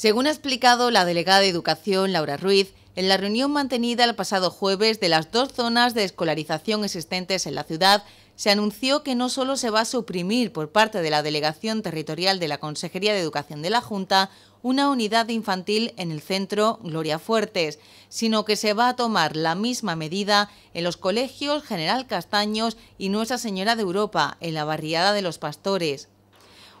Según ha explicado la delegada de Educación, Laura Ruiz, en la reunión mantenida el pasado jueves de las dos zonas de escolarización existentes en la ciudad, se anunció que no solo se va a suprimir por parte de la Delegación Territorial de la Consejería de Educación de la Junta una unidad infantil en el centro Gloria Fuertes, sino que se va a tomar la misma medida en los colegios General Castaños y Nuestra Señora de Europa, en la barriada de los Pastores.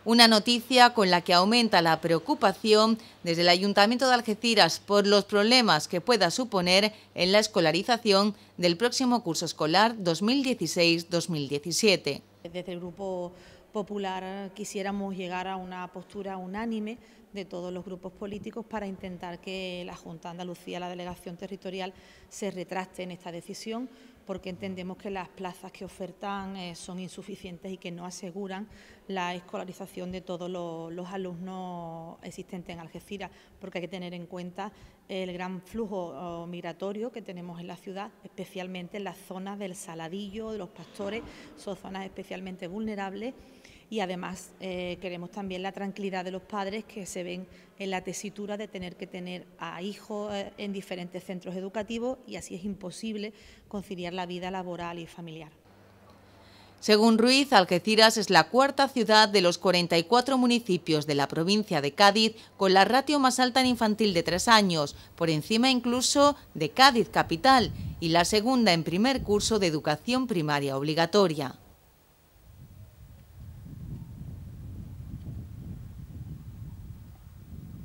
Una noticia con la que aumenta la preocupación desde el Ayuntamiento de Algeciras por los problemas que pueda suponer en la escolarización del próximo curso escolar 2016-2017. Desde el Grupo Popular quisiéramos llegar a una postura unánime de todos los grupos políticos para intentar que la Junta de Andalucía, la delegación territorial, se retraste en esta decisión porque entendemos que las plazas que ofertan eh, son insuficientes y que no aseguran la escolarización de todos los, los, alumnos existentes en Algeciras, porque hay que tener en cuenta el gran flujo migratorio que tenemos en la ciudad, especialmente en las zonas del Saladillo, de los Pastores, son zonas especialmente vulnerables y además eh, queremos también la tranquilidad de los padres que se ven en la tesitura de tener que tener a hijos eh, en diferentes centros educativos y así es imposible conciliar la vida laboral y familiar. Según Ruiz, Algeciras es la cuarta ciudad de los 44 municipios de la provincia de Cádiz con la ratio más alta en infantil de tres años, por encima incluso de Cádiz capital, y la segunda en primer curso de educación primaria obligatoria.